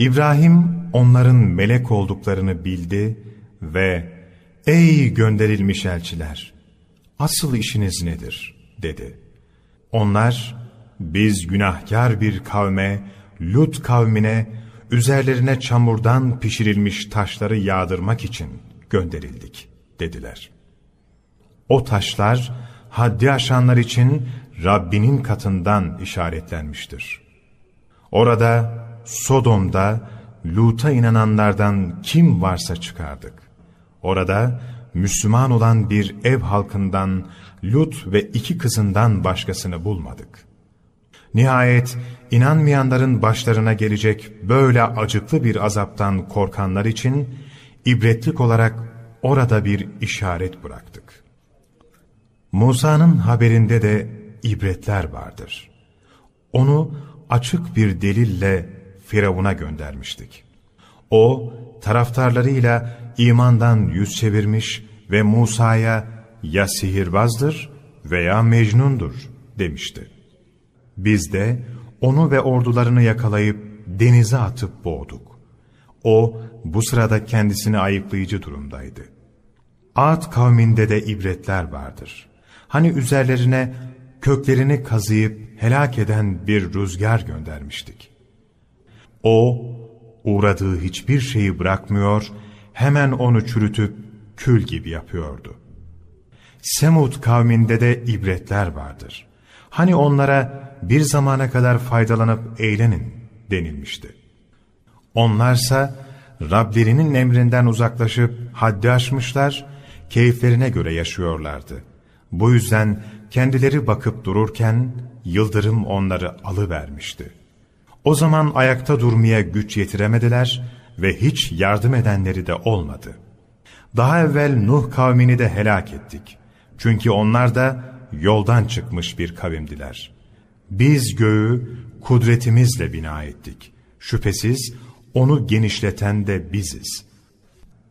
İbrahim onların melek olduklarını bildi ve ''Ey gönderilmiş elçiler, asıl işiniz nedir?'' dedi. Onlar, ''Biz günahkar bir kavme, Lut kavmine, üzerlerine çamurdan pişirilmiş taşları yağdırmak için gönderildik.'' dediler. O taşlar, haddi aşanlar için Rabbinin katından işaretlenmiştir. Orada, Sodom'da Lut'a inananlardan kim varsa çıkardık. Orada Müslüman olan bir ev halkından Lut ve iki kızından başkasını bulmadık. Nihayet inanmayanların başlarına gelecek böyle acıklı bir azaptan korkanlar için ibretlik olarak orada bir işaret bıraktık. Musa'nın haberinde de ibretler vardır. Onu açık bir delille Firavun'a göndermiştik. O, taraftarlarıyla imandan yüz çevirmiş ve Musa'ya ya sihirbazdır veya mecnundur demişti. Biz de onu ve ordularını yakalayıp denize atıp boğduk. O bu sırada kendisini ayıplayıcı durumdaydı. Ad kavminde de ibretler vardır. Hani üzerlerine köklerini kazıyıp helak eden bir rüzgar göndermiştik. O, uğradığı hiçbir şeyi bırakmıyor, hemen onu çürütüp kül gibi yapıyordu. Semud kavminde de ibretler vardır. Hani onlara bir zamana kadar faydalanıp eğlenin denilmişti. Onlarsa Rablerinin emrinden uzaklaşıp haddi aşmışlar, keyiflerine göre yaşıyorlardı. Bu yüzden kendileri bakıp dururken yıldırım onları alıvermişti. O zaman ayakta durmaya güç yetiremediler ve hiç yardım edenleri de olmadı. Daha evvel Nuh kavmini de helak ettik. Çünkü onlar da yoldan çıkmış bir kavimdiler. Biz göğü kudretimizle bina ettik. Şüphesiz onu genişleten de biziz.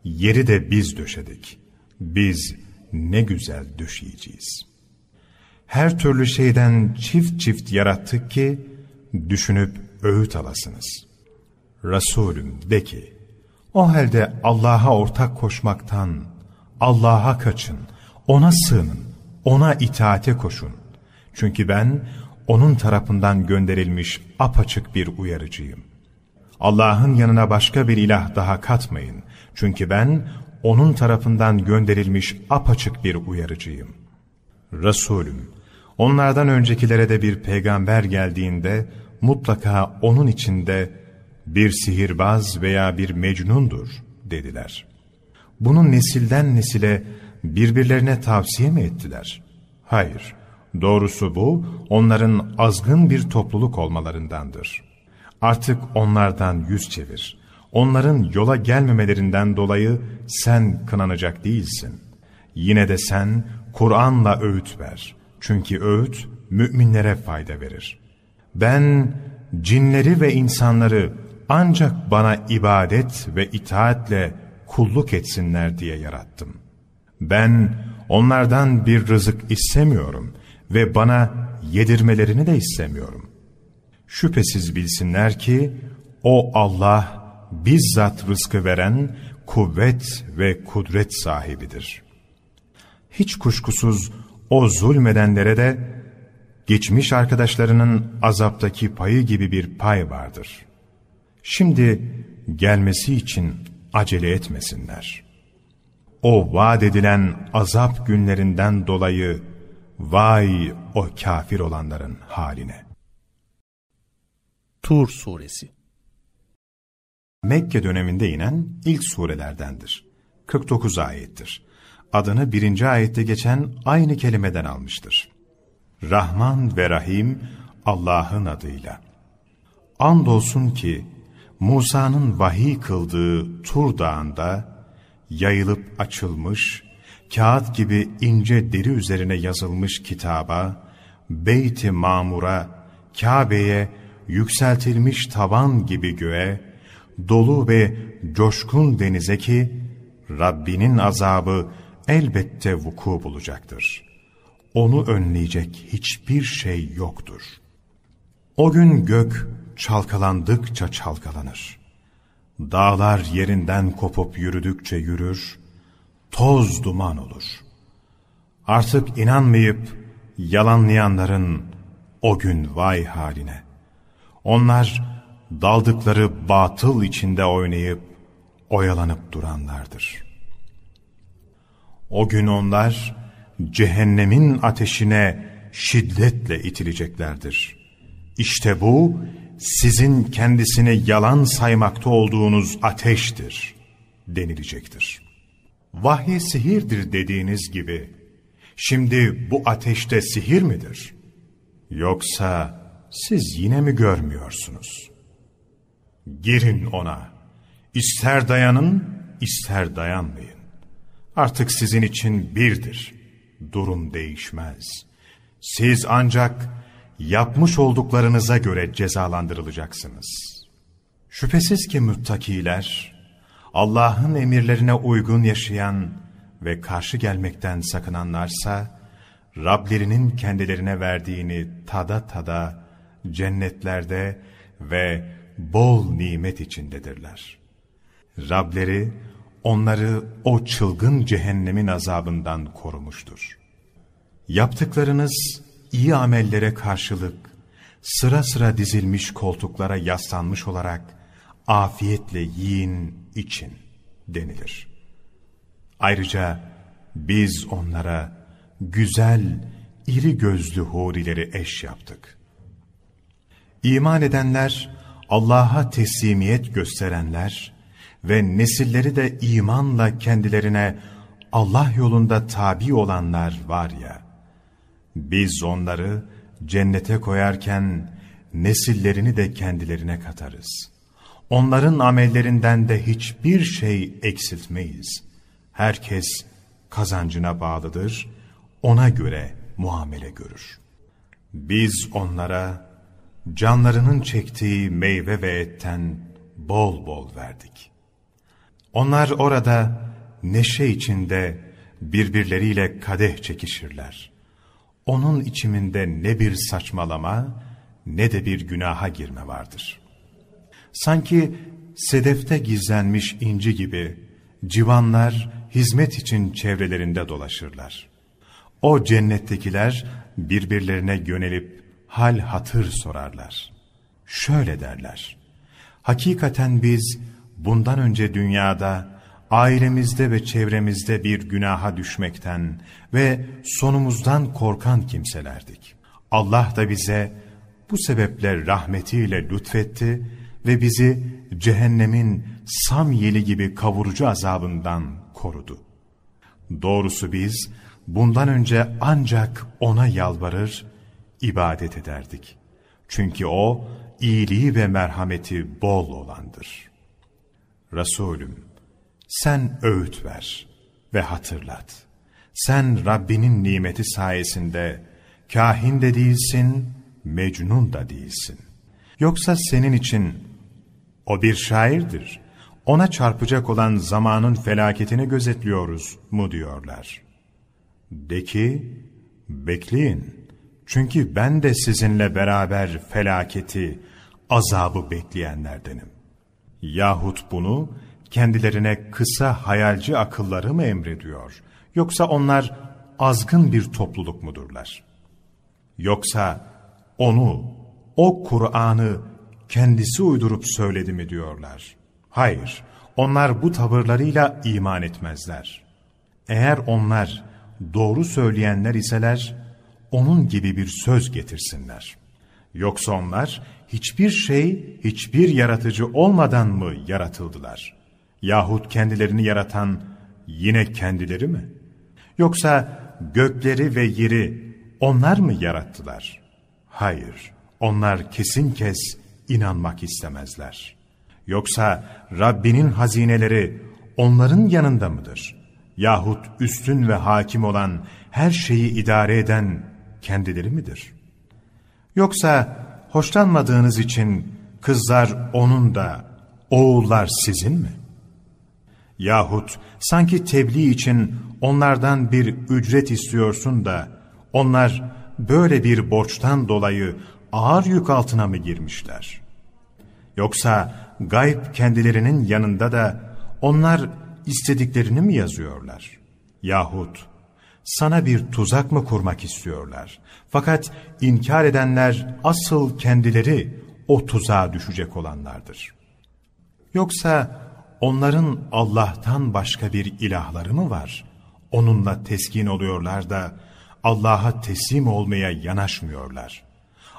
Yeri de biz döşedik. Biz ne güzel döşeyeceğiz. Her türlü şeyden çift çift yarattık ki, düşünüp öğüt alasınız. Resulüm de ki, o halde Allah'a ortak koşmaktan, Allah'a kaçın, O'na sığının, O'na itaate koşun. Çünkü ben O'nun tarafından gönderilmiş apaçık bir uyarıcıyım. Allah'ın yanına başka bir ilah daha katmayın. Çünkü ben O'nun tarafından gönderilmiş apaçık bir uyarıcıyım. Resulüm, onlardan öncekilere de bir peygamber geldiğinde mutlaka onun içinde bir sihirbaz veya bir mecnundur dediler. Bunu nesilden nesile birbirlerine tavsiye mi ettiler? Hayır, doğrusu bu onların azgın bir topluluk olmalarındandır. Artık onlardan yüz çevir. Onların yola gelmemelerinden dolayı sen kınanacak değilsin. Yine de sen Kur'an'la öğüt ver. Çünkü öğüt müminlere fayda verir.'' ben cinleri ve insanları ancak bana ibadet ve itaatle kulluk etsinler diye yarattım. Ben onlardan bir rızık istemiyorum ve bana yedirmelerini de istemiyorum. Şüphesiz bilsinler ki o Allah bizzat rızkı veren kuvvet ve kudret sahibidir. Hiç kuşkusuz o zulmedenlere de geçmiş arkadaşlarının azaptaki payı gibi bir pay vardır. Şimdi gelmesi için acele etmesinler. O vaat edilen azap günlerinden dolayı vay o kafir olanların haline. Tur Suresi Mekke döneminde inen ilk surelerdendir. 49 ayettir. Adını birinci ayette geçen aynı kelimeden almıştır. Rahman ve Rahim Allah'ın adıyla. Andolsun ki Musa'nın vahiy kıldığı Tur Dağı'nda yayılıp açılmış, kağıt gibi ince deri üzerine yazılmış kitaba, Beyt-i Mamur'a, Kabe'ye yükseltilmiş tavan gibi göğe, dolu ve coşkun denize ki, Rabbinin azabı elbette vuku bulacaktır.'' onu önleyecek hiçbir şey yoktur. O gün gök çalkalandıkça çalkalanır. Dağlar yerinden kopup yürüdükçe yürür, toz duman olur. Artık inanmayıp yalanlayanların o gün vay haline. Onlar daldıkları batıl içinde oynayıp oyalanıp duranlardır. O gün onlar cehennemin ateşine şiddetle itileceklerdir. İşte bu sizin kendisini yalan saymakta olduğunuz ateştir denilecektir. Vahiy sihirdir dediğiniz gibi şimdi bu ateşte sihir midir? Yoksa siz yine mi görmüyorsunuz? Girin ona. İster dayanın, ister dayanmayın. Artık sizin için birdir.'' durum değişmez. Siz ancak yapmış olduklarınıza göre cezalandırılacaksınız. Şüphesiz ki müttakiler, Allah'ın emirlerine uygun yaşayan ve karşı gelmekten sakınanlarsa, Rablerinin kendilerine verdiğini tada tada cennetlerde ve bol nimet içindedirler. Rableri, onları o çılgın cehennemin azabından korumuştur. Yaptıklarınız iyi amellere karşılık sıra sıra dizilmiş koltuklara yaslanmış olarak afiyetle yiyin için denilir. Ayrıca biz onlara güzel, iri gözlü hurileri eş yaptık. İman edenler, Allah'a teslimiyet gösterenler, ve nesilleri de imanla kendilerine Allah yolunda tabi olanlar var ya, biz onları cennete koyarken nesillerini de kendilerine katarız. Onların amellerinden de hiçbir şey eksiltmeyiz. Herkes kazancına bağlıdır, ona göre muamele görür. Biz onlara canlarının çektiği meyve ve etten bol bol verdik. Onlar orada neşe içinde birbirleriyle kadeh çekişirler. Onun içiminde ne bir saçmalama ne de bir günaha girme vardır. Sanki sedefte gizlenmiş inci gibi civanlar hizmet için çevrelerinde dolaşırlar. O cennettekiler birbirlerine yönelip hal hatır sorarlar. Şöyle derler, hakikaten biz bundan önce dünyada, ailemizde ve çevremizde bir günaha düşmekten ve sonumuzdan korkan kimselerdik. Allah da bize bu sebeple rahmetiyle lütfetti ve bizi cehennemin sam yeli gibi kavurucu azabından korudu. Doğrusu biz bundan önce ancak O'na yalvarır, ibadet ederdik. Çünkü O, iyiliği ve merhameti bol olandır.'' Resulüm sen öğüt ver ve hatırlat. Sen Rabbinin nimeti sayesinde kahin de değilsin, mecnun da değilsin. Yoksa senin için o bir şairdir, ona çarpacak olan zamanın felaketini gözetliyoruz mu diyorlar. De ki, bekleyin, çünkü ben de sizinle beraber felaketi, azabı bekleyenlerdenim. Yahut bunu kendilerine kısa hayalci akılları mı emrediyor? Yoksa onlar azgın bir topluluk mudurlar? Yoksa onu, o Kur'an'ı kendisi uydurup söyledi mi diyorlar? Hayır, onlar bu tavırlarıyla iman etmezler. Eğer onlar doğru söyleyenler iseler, onun gibi bir söz getirsinler. Yoksa onlar hiçbir şey, hiçbir yaratıcı olmadan mı yaratıldılar? Yahut kendilerini yaratan yine kendileri mi? Yoksa gökleri ve yeri onlar mı yarattılar? Hayır, onlar kesin kez inanmak istemezler. Yoksa Rabbinin hazineleri onların yanında mıdır? Yahut üstün ve hakim olan her şeyi idare eden kendileri midir? Yoksa hoşlanmadığınız için kızlar onun da oğullar sizin mi? Yahut sanki tebliğ için onlardan bir ücret istiyorsun da onlar böyle bir borçtan dolayı ağır yük altına mı girmişler? Yoksa gayb kendilerinin yanında da onlar istediklerini mi yazıyorlar? Yahut sana bir tuzak mı kurmak istiyorlar? Fakat inkar edenler asıl kendileri o tuzağa düşecek olanlardır. Yoksa onların Allah'tan başka bir ilahları mı var? Onunla teskin oluyorlar da Allah'a teslim olmaya yanaşmıyorlar.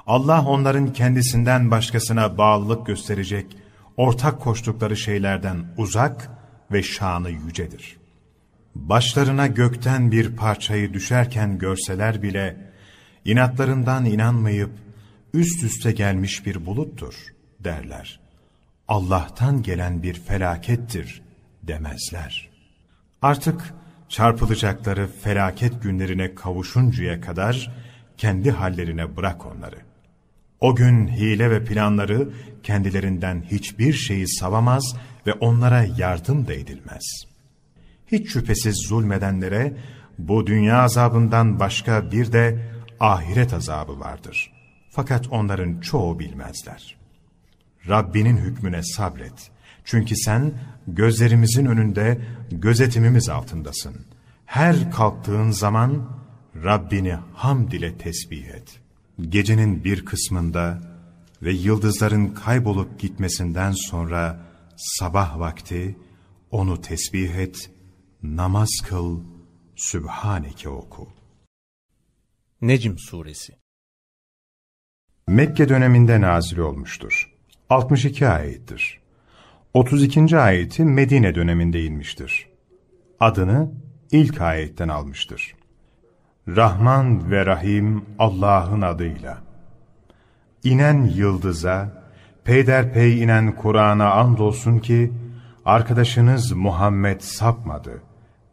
Allah onların kendisinden başkasına bağlılık gösterecek, ortak koştukları şeylerden uzak ve şanı yücedir.'' başlarına gökten bir parçayı düşerken görseler bile, inatlarından inanmayıp üst üste gelmiş bir buluttur derler. Allah'tan gelen bir felakettir demezler. Artık çarpılacakları felaket günlerine kavuşuncaya kadar kendi hallerine bırak onları. O gün hile ve planları kendilerinden hiçbir şeyi savamaz ve onlara yardım da edilmez.'' hiç şüphesiz zulmedenlere bu dünya azabından başka bir de ahiret azabı vardır. Fakat onların çoğu bilmezler. Rabbinin hükmüne sabret. Çünkü sen gözlerimizin önünde gözetimimiz altındasın. Her kalktığın zaman Rabbini hamd ile tesbih et. Gecenin bir kısmında ve yıldızların kaybolup gitmesinden sonra sabah vakti onu tesbih et namaz kıl, Sübhaneke oku. Necm Suresi Mekke döneminde nazil olmuştur. 62 ayettir. 32. ayeti Medine döneminde inmiştir. Adını ilk ayetten almıştır. Rahman ve Rahim Allah'ın adıyla. İnen yıldıza, peyderpey inen Kur'an'a andolsun ki, arkadaşınız Muhammed sapmadı.''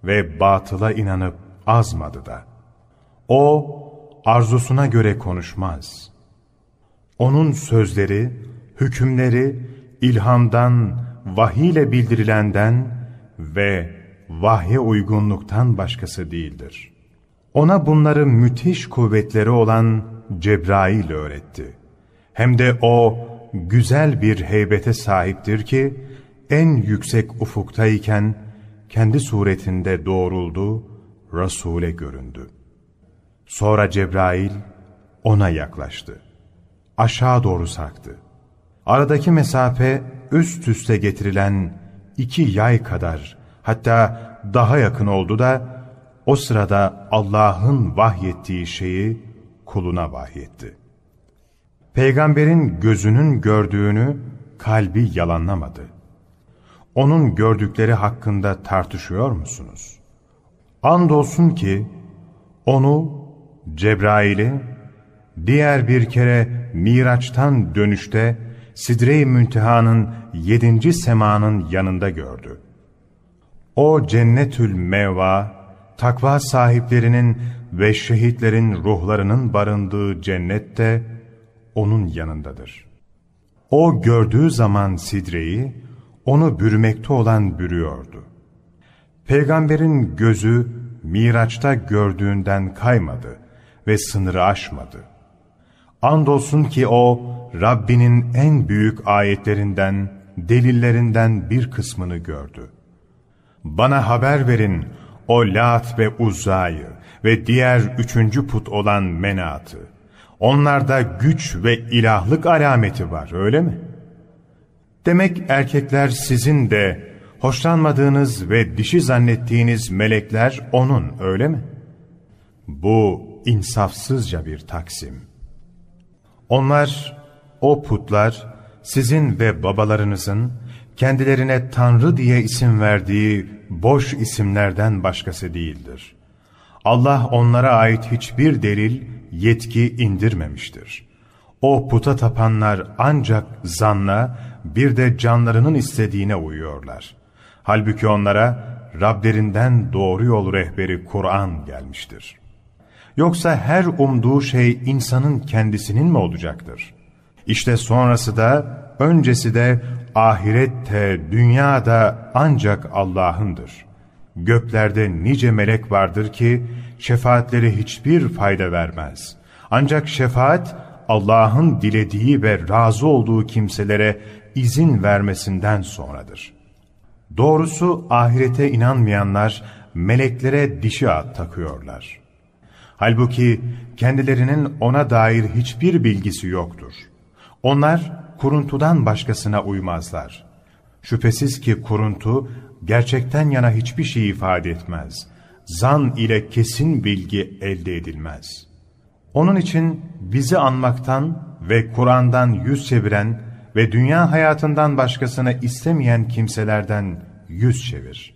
ve batıla inanıp azmadı da. O, arzusuna göre konuşmaz. Onun sözleri, hükümleri, ilhamdan, vahiyle bildirilenden ve vahye uygunluktan başkası değildir. Ona bunları müthiş kuvvetleri olan Cebrail öğretti. Hem de o güzel bir heybete sahiptir ki en yüksek ufuktayken kendi suretinde doğruldu, Resul'e göründü. Sonra Cebrail ona yaklaştı. Aşağı doğru sarktı. Aradaki mesafe üst üste getirilen iki yay kadar hatta daha yakın oldu da o sırada Allah'ın vahyettiği şeyi kuluna vahyetti. Peygamberin gözünün gördüğünü kalbi yalanlamadı onun gördükleri hakkında tartışıyor musunuz? Andolsun ki onu, Cebrail'i, diğer bir kere Miraç'tan dönüşte Sidre-i Münteha'nın yedinci semanın yanında gördü. O cennetül meva, takva sahiplerinin ve şehitlerin ruhlarının barındığı cennette onun yanındadır. O gördüğü zaman Sidre'yi, onu bürümekte olan bürüyordu. Peygamberin gözü Miraç'ta gördüğünden kaymadı ve sınırı aşmadı. Andolsun ki o Rabbinin en büyük ayetlerinden, delillerinden bir kısmını gördü. Bana haber verin o Lat ve Uzza'yı ve diğer üçüncü put olan Menat'ı. Onlarda güç ve ilahlık alameti var öyle mi? Demek erkekler sizin de hoşlanmadığınız ve dişi zannettiğiniz melekler onun öyle mi? Bu insafsızca bir taksim. Onlar, o putlar sizin ve babalarınızın kendilerine Tanrı diye isim verdiği boş isimlerden başkası değildir. Allah onlara ait hiçbir delil, yetki indirmemiştir.'' O puta tapanlar ancak zanla bir de canlarının istediğine uyuyorlar. Halbuki onlara Rablerinden doğru yol rehberi Kur'an gelmiştir. Yoksa her umduğu şey insanın kendisinin mi olacaktır? İşte sonrası da öncesi de ahirette, dünyada ancak Allah'ındır. Göklerde nice melek vardır ki şefaatleri hiçbir fayda vermez. Ancak şefaat Allah'ın dilediği ve razı olduğu kimselere izin vermesinden sonradır. Doğrusu ahirete inanmayanlar meleklere dişi at takıyorlar. Halbuki kendilerinin ona dair hiçbir bilgisi yoktur. Onlar kuruntudan başkasına uymazlar. Şüphesiz ki kuruntu gerçekten yana hiçbir şey ifade etmez. Zan ile kesin bilgi elde edilmez.'' Onun için bizi anmaktan ve Kur'an'dan yüz çeviren ve dünya hayatından başkasını istemeyen kimselerden yüz çevir.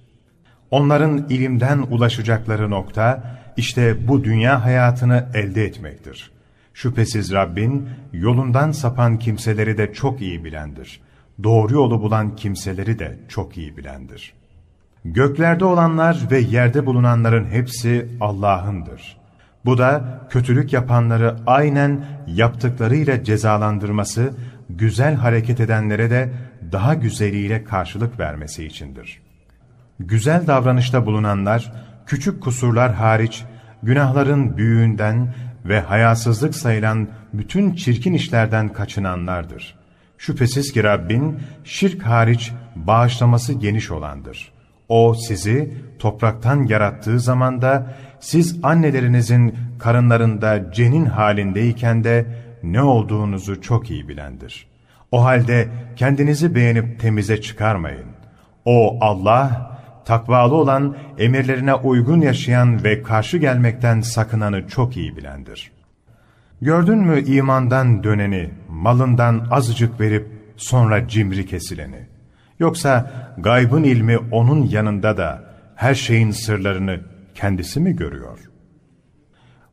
Onların ilimden ulaşacakları nokta işte bu dünya hayatını elde etmektir. Şüphesiz Rabbin yolundan sapan kimseleri de çok iyi bilendir. Doğru yolu bulan kimseleri de çok iyi bilendir. Göklerde olanlar ve yerde bulunanların hepsi Allah'ındır.'' Bu da kötülük yapanları aynen yaptıklarıyla cezalandırması, güzel hareket edenlere de daha güzeliyle karşılık vermesi içindir. Güzel davranışta bulunanlar, küçük kusurlar hariç, günahların büyüğünden ve hayasızlık sayılan bütün çirkin işlerden kaçınanlardır. Şüphesiz ki Rabbin şirk hariç bağışlaması geniş olandır. O sizi topraktan yarattığı zamanda siz annelerinizin karınlarında cenin halindeyken de ne olduğunuzu çok iyi bilendir. O halde kendinizi beğenip temize çıkarmayın. O Allah, takvalı olan, emirlerine uygun yaşayan ve karşı gelmekten sakınanı çok iyi bilendir. Gördün mü imandan döneni, malından azıcık verip sonra cimri kesileni? Yoksa gaybın ilmi onun yanında da her şeyin sırlarını kendisi mi görüyor?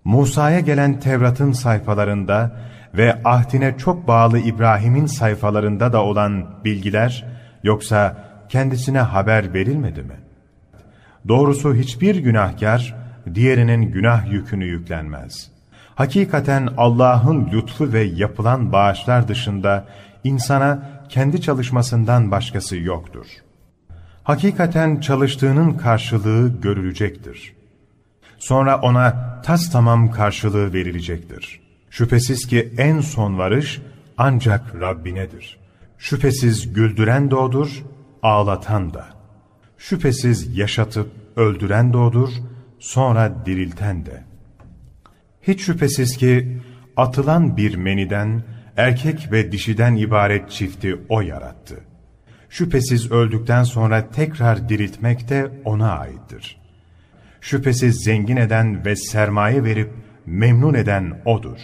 Musa'ya gelen Tevrat'ın sayfalarında ve ahdine çok bağlı İbrahim'in sayfalarında da olan bilgiler yoksa kendisine haber verilmedi mi? Doğrusu hiçbir günahkar diğerinin günah yükünü yüklenmez. Hakikaten Allah'ın lütfu ve yapılan bağışlar dışında insana kendi çalışmasından başkası yoktur.'' hakikaten çalıştığının karşılığı görülecektir. Sonra ona tas tamam karşılığı verilecektir. Şüphesiz ki en son varış ancak Rabbinedir. Şüphesiz güldüren doğdur, ağlatan da. Şüphesiz yaşatıp öldüren doğdur, sonra dirilten de. Hiç şüphesiz ki atılan bir meniden, erkek ve dişiden ibaret çifti O yarattı şüphesiz öldükten sonra tekrar diriltmek de ona aittir. Şüphesiz zengin eden ve sermaye verip memnun eden O'dur.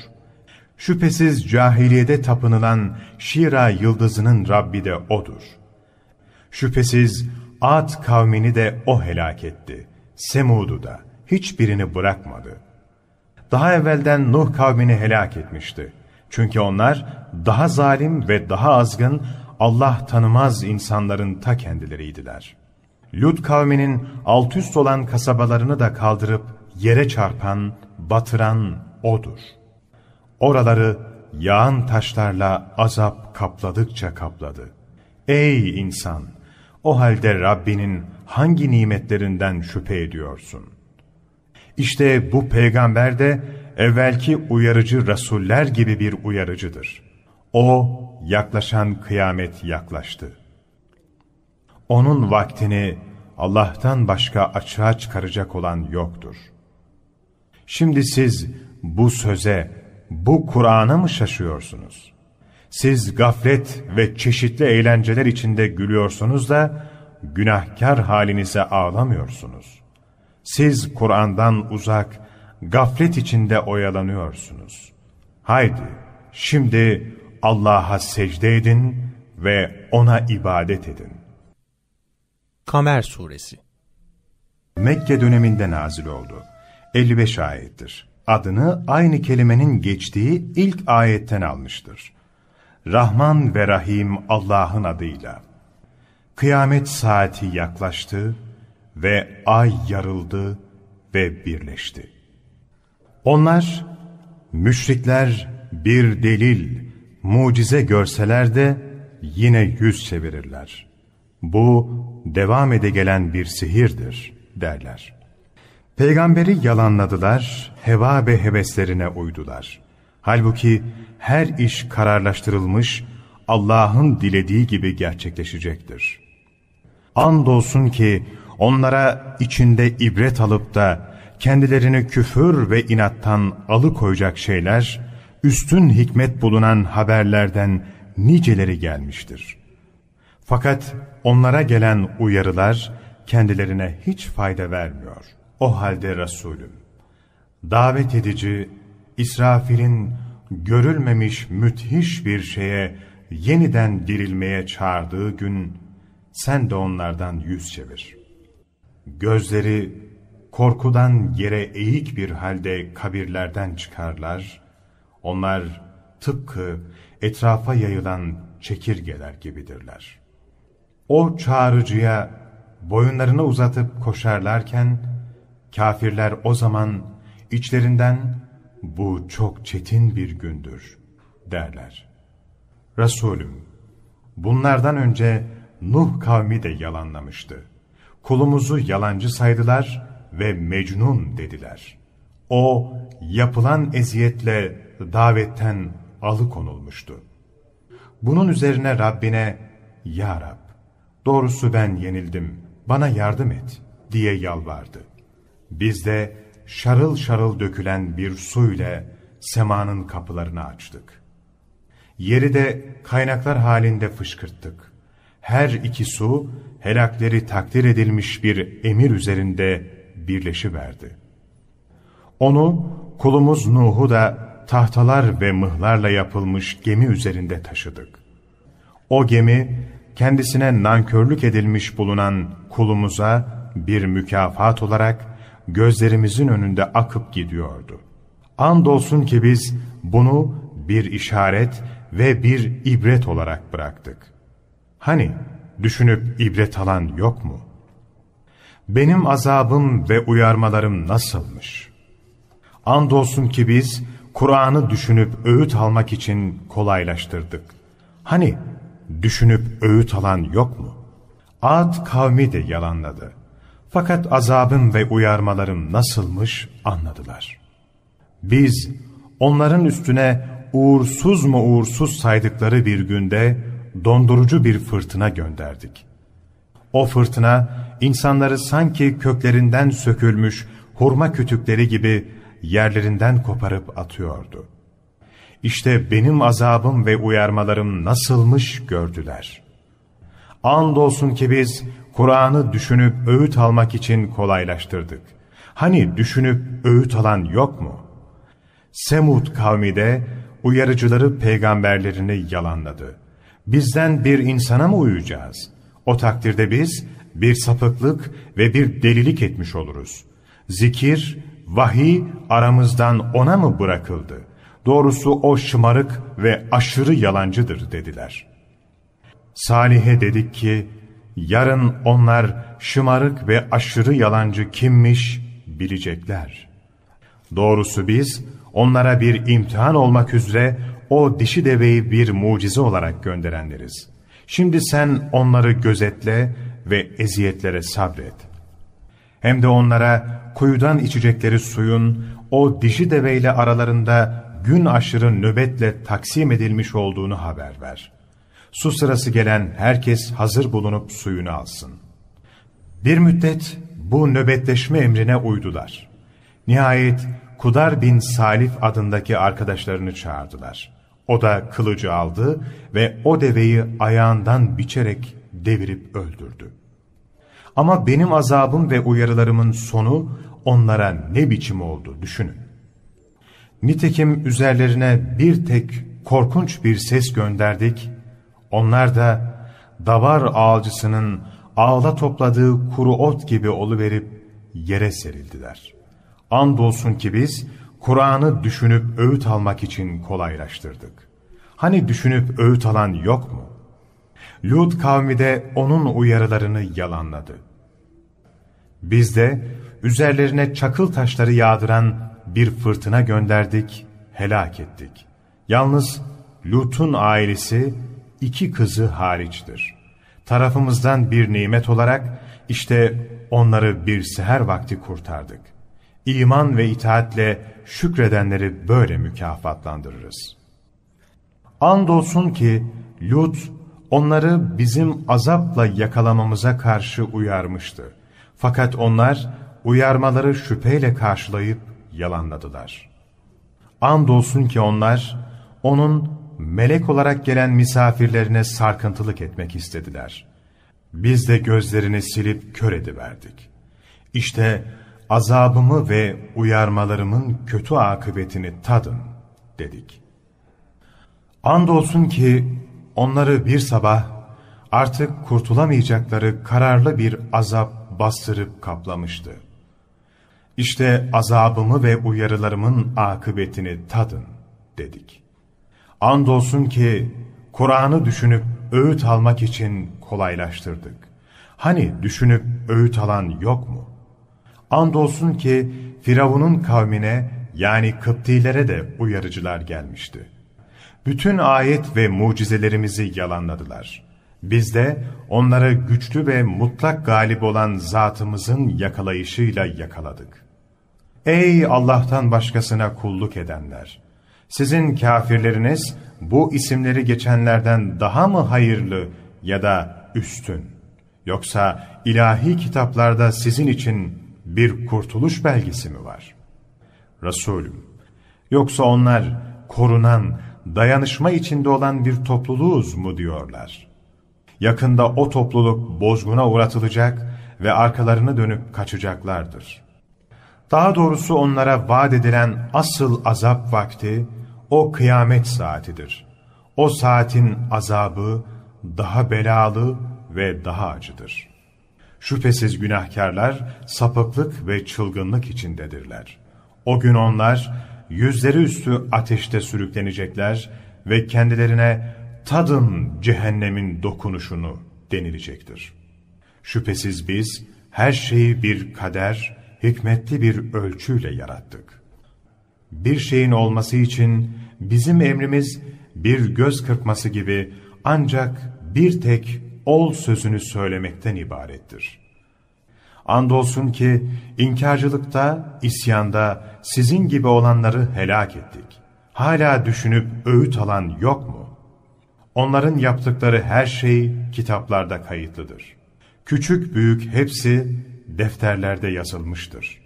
Şüphesiz cahiliyede tapınılan Şira yıldızının Rabbi de O'dur. Şüphesiz Ad kavmini de O helak etti. Semud'u da hiçbirini bırakmadı. Daha evvelden Nuh kavmini helak etmişti. Çünkü onlar daha zalim ve daha azgın Allah tanımaz insanların ta kendileriydiler. Lut kavminin alt üst olan kasabalarını da kaldırıp yere çarpan, batıran O'dur. Oraları yağan taşlarla azap kapladıkça kapladı. Ey insan! O halde Rabbinin hangi nimetlerinden şüphe ediyorsun? İşte bu peygamber de evvelki uyarıcı rasuller gibi bir uyarıcıdır. O yaklaşan kıyamet yaklaştı. Onun vaktini Allah'tan başka açığa çıkaracak olan yoktur. Şimdi siz bu söze, bu Kur'an'a mı şaşıyorsunuz? Siz gaflet ve çeşitli eğlenceler içinde gülüyorsunuz da, günahkar halinize ağlamıyorsunuz. Siz Kur'an'dan uzak, gaflet içinde oyalanıyorsunuz. Haydi, şimdi Allah'a secde edin ve O'na ibadet edin. Kamer Suresi Mekke döneminde nazil oldu. 55 ayettir. Adını aynı kelimenin geçtiği ilk ayetten almıştır. Rahman ve Rahim Allah'ın adıyla. Kıyamet saati yaklaştı ve ay yarıldı ve birleşti. Onlar, müşrikler bir delil, mucize görseler de yine yüz çevirirler. Bu devam ede gelen bir sihirdir derler. Peygamberi yalanladılar, heva ve heveslerine uydular. Halbuki her iş kararlaştırılmış, Allah'ın dilediği gibi gerçekleşecektir. Andolsun ki onlara içinde ibret alıp da kendilerini küfür ve inattan alıkoyacak şeyler üstün hikmet bulunan haberlerden niceleri gelmiştir. Fakat onlara gelen uyarılar kendilerine hiç fayda vermiyor. O halde Resulüm, davet edici İsrafil'in görülmemiş müthiş bir şeye yeniden dirilmeye çağırdığı gün sen de onlardan yüz çevir. Gözleri korkudan yere eğik bir halde kabirlerden çıkarlar onlar tıpkı etrafa yayılan çekirgeler gibidirler. O çağrıcıya boyunlarını uzatıp koşarlarken, kafirler o zaman içlerinden bu çok çetin bir gündür derler. Resulüm, bunlardan önce Nuh kavmi de yalanlamıştı. Kulumuzu yalancı saydılar ve Mecnun dediler. O yapılan eziyetle davetten alıkonulmuştu. Bunun üzerine Rabbine, Ya Rab, doğrusu ben yenildim, bana yardım et diye yalvardı. Biz de şarıl şarıl dökülen bir su ile semanın kapılarını açtık. Yeri de kaynaklar halinde fışkırttık. Her iki su, helakleri takdir edilmiş bir emir üzerinde birleşiverdi. Onu kulumuz Nuh'u da tahtalar ve mıhlarla yapılmış gemi üzerinde taşıdık. O gemi kendisine nankörlük edilmiş bulunan kulumuza bir mükafat olarak gözlerimizin önünde akıp gidiyordu. Andolsun ki biz bunu bir işaret ve bir ibret olarak bıraktık. Hani düşünüp ibret alan yok mu? Benim azabım ve uyarmalarım nasılmış? Andolsun ki biz Kur'an'ı düşünüp öğüt almak için kolaylaştırdık. Hani düşünüp öğüt alan yok mu? Ad kavmi de yalanladı. Fakat azabım ve uyarmalarım nasılmış anladılar. Biz onların üstüne uğursuz mu uğursuz saydıkları bir günde dondurucu bir fırtına gönderdik. O fırtına insanları sanki köklerinden sökülmüş hurma kütükleri gibi yerlerinden koparıp atıyordu. İşte benim azabım ve uyarmalarım nasılmış gördüler. Andolsun ki biz Kur'an'ı düşünüp öğüt almak için kolaylaştırdık. Hani düşünüp öğüt alan yok mu? Semud kavmi de uyarıcıları peygamberlerini yalanladı. Bizden bir insana mı uyuyacağız? O takdirde biz bir sapıklık ve bir delilik etmiş oluruz. Zikir vahiy aramızdan ona mı bırakıldı? Doğrusu o şımarık ve aşırı yalancıdır dediler. Salih'e dedik ki, yarın onlar şımarık ve aşırı yalancı kimmiş bilecekler. Doğrusu biz onlara bir imtihan olmak üzere o dişi deveyi bir mucize olarak gönderenleriz. Şimdi sen onları gözetle ve eziyetlere sabret. Hem de onlara kuyudan içecekleri suyun o dişi deveyle aralarında gün aşırı nöbetle taksim edilmiş olduğunu haber ver. Su sırası gelen herkes hazır bulunup suyunu alsın. Bir müddet bu nöbetleşme emrine uydular. Nihayet Kudar bin Salif adındaki arkadaşlarını çağırdılar. O da kılıcı aldı ve o deveyi ayağından biçerek devirip öldürdü. Ama benim azabım ve uyarılarımın sonu onlara ne biçim oldu düşünün. Nitekim üzerlerine bir tek korkunç bir ses gönderdik. Onlar da davar ağacısının ağla topladığı kuru ot gibi oluverip yere serildiler. Andolsun ki biz Kur'an'ı düşünüp öğüt almak için kolaylaştırdık. Hani düşünüp öğüt alan yok mu? Lut kavmi de onun uyarılarını yalanladı. Biz de üzerlerine çakıl taşları yağdıran bir fırtına gönderdik, helak ettik. Yalnız Lut'un ailesi iki kızı hariçtir. Tarafımızdan bir nimet olarak işte onları bir seher vakti kurtardık. İman ve itaatle şükredenleri böyle mükafatlandırırız. Andolsun ki Lut onları bizim azapla yakalamamıza karşı uyarmıştı. Fakat onlar uyarmaları şüpheyle karşılayıp yalanladılar. Andolsun ki onlar, onun melek olarak gelen misafirlerine sarkıntılık etmek istediler. Biz de gözlerini silip kör ediverdik. İşte azabımı ve uyarmalarımın kötü akıbetini tadın dedik. Andolsun ki onları bir sabah artık kurtulamayacakları kararlı bir azap bastırıp kaplamıştı. İşte azabımı ve uyarılarımın akıbetini tadın dedik. Andolsun ki Kur'an'ı düşünüp öğüt almak için kolaylaştırdık. Hani düşünüp öğüt alan yok mu? Andolsun ki Firavun'un kavmine yani Kıptilere de uyarıcılar gelmişti. Bütün ayet ve mucizelerimizi yalanladılar. Biz de onları güçlü ve mutlak galip olan zatımızın yakalayışıyla yakaladık. Ey Allah'tan başkasına kulluk edenler! Sizin kafirleriniz bu isimleri geçenlerden daha mı hayırlı ya da üstün? Yoksa ilahi kitaplarda sizin için bir kurtuluş belgesi mi var? Resulüm, yoksa onlar korunan, dayanışma içinde olan bir topluluğuz mu diyorlar? Yakında o topluluk bozguna uğratılacak ve arkalarını dönüp kaçacaklardır.'' daha doğrusu onlara vaat edilen asıl azap vakti, o kıyamet saatidir. O saatin azabı daha belalı ve daha acıdır. Şüphesiz günahkarlar sapıklık ve çılgınlık içindedirler. O gün onlar yüzleri üstü ateşte sürüklenecekler ve kendilerine tadın cehennemin dokunuşunu denilecektir. Şüphesiz biz her şeyi bir kader hikmetli bir ölçüyle yarattık. Bir şeyin olması için bizim emrimiz bir göz kırpması gibi ancak bir tek ol sözünü söylemekten ibarettir. Andolsun ki inkarcılıkta, isyanda sizin gibi olanları helak ettik. Hala düşünüp öğüt alan yok mu? Onların yaptıkları her şey kitaplarda kayıtlıdır. Küçük büyük hepsi defterlerde yazılmıştır.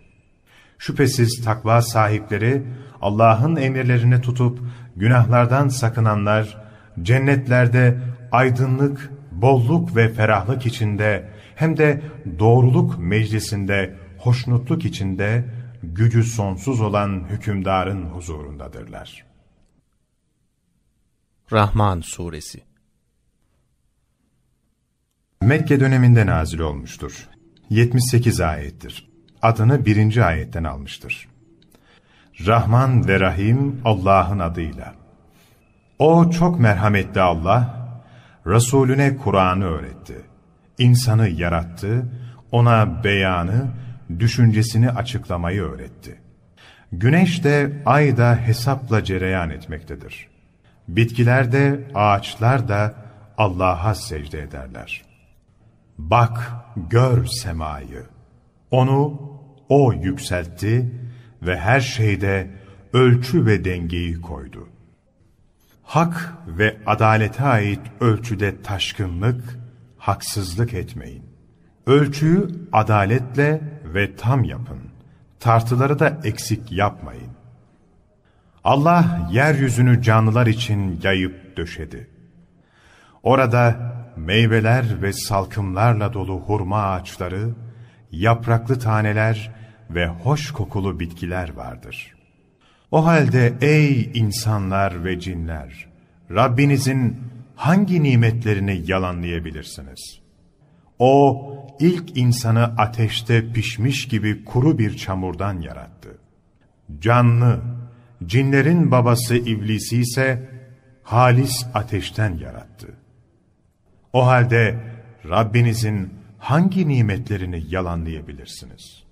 Şüphesiz takva sahipleri Allah'ın emirlerini tutup günahlardan sakınanlar cennetlerde aydınlık, bolluk ve ferahlık içinde hem de doğruluk meclisinde hoşnutluk içinde gücü sonsuz olan hükümdarın huzurundadırlar. Rahman Suresi Mekke döneminde nazil olmuştur. 78 ayettir. Adını birinci ayetten almıştır. Rahman ve Rahim Allah'ın adıyla. O çok merhametli Allah, Resulüne Kur'an'ı öğretti. İnsanı yarattı, ona beyanı, düşüncesini açıklamayı öğretti. Güneş de ay da hesapla cereyan etmektedir. Bitkiler de ağaçlar da Allah'a secde ederler. Bak gör semayı. Onu O yükseltti ve her şeyde ölçü ve dengeyi koydu. Hak ve adalete ait ölçüde taşkınlık, haksızlık etmeyin. Ölçüyü adaletle ve tam yapın. Tartıları da eksik yapmayın. Allah yeryüzünü canlılar için yayıp döşedi. Orada meyveler ve salkımlarla dolu hurma ağaçları, yapraklı taneler ve hoş kokulu bitkiler vardır. O halde ey insanlar ve cinler! Rabbinizin hangi nimetlerini yalanlayabilirsiniz? O, ilk insanı ateşte pişmiş gibi kuru bir çamurdan yarattı. Canlı, cinlerin babası iblisi ise halis ateşten yarattı. O halde Rabbinizin hangi nimetlerini yalanlayabilirsiniz?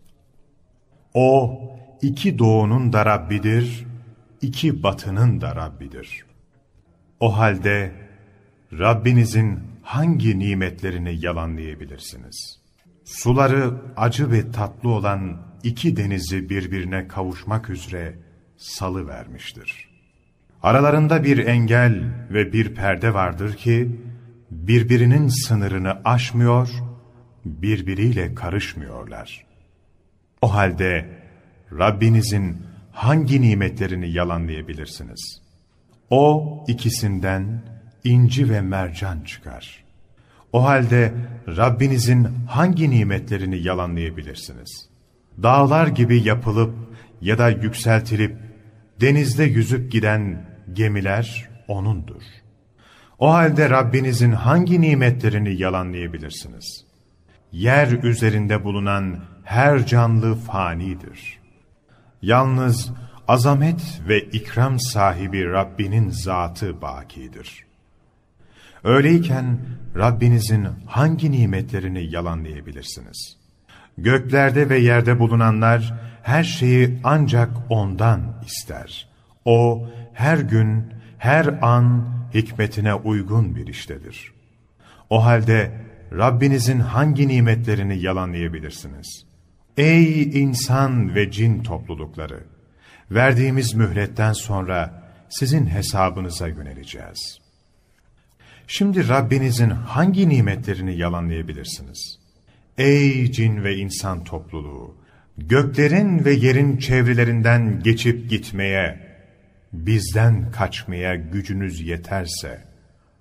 O, iki doğunun da Rabbidir, iki batının da Rabbidir. O halde Rabbinizin hangi nimetlerini yalanlayabilirsiniz? Suları acı ve tatlı olan iki denizi birbirine kavuşmak üzere salı vermiştir. Aralarında bir engel ve bir perde vardır ki birbirinin sınırını aşmıyor, birbiriyle karışmıyorlar. O halde Rabbinizin hangi nimetlerini yalanlayabilirsiniz? O ikisinden inci ve mercan çıkar. O halde Rabbinizin hangi nimetlerini yalanlayabilirsiniz? Dağlar gibi yapılıp ya da yükseltilip denizde yüzüp giden gemiler O'nundur.'' O halde Rabbinizin hangi nimetlerini yalanlayabilirsiniz? Yer üzerinde bulunan her canlı fanidir. Yalnız azamet ve ikram sahibi Rabbinin zatı bakidir. Öyleyken Rabbinizin hangi nimetlerini yalanlayabilirsiniz? Göklerde ve yerde bulunanlar her şeyi ancak O'ndan ister. O her gün, her an, hikmetine uygun bir iştedir. O halde Rabbinizin hangi nimetlerini yalanlayabilirsiniz? Ey insan ve cin toplulukları! Verdiğimiz mühletten sonra sizin hesabınıza yöneleceğiz. Şimdi Rabbinizin hangi nimetlerini yalanlayabilirsiniz? Ey cin ve insan topluluğu! Göklerin ve yerin çevrelerinden geçip gitmeye, bizden kaçmaya gücünüz yeterse,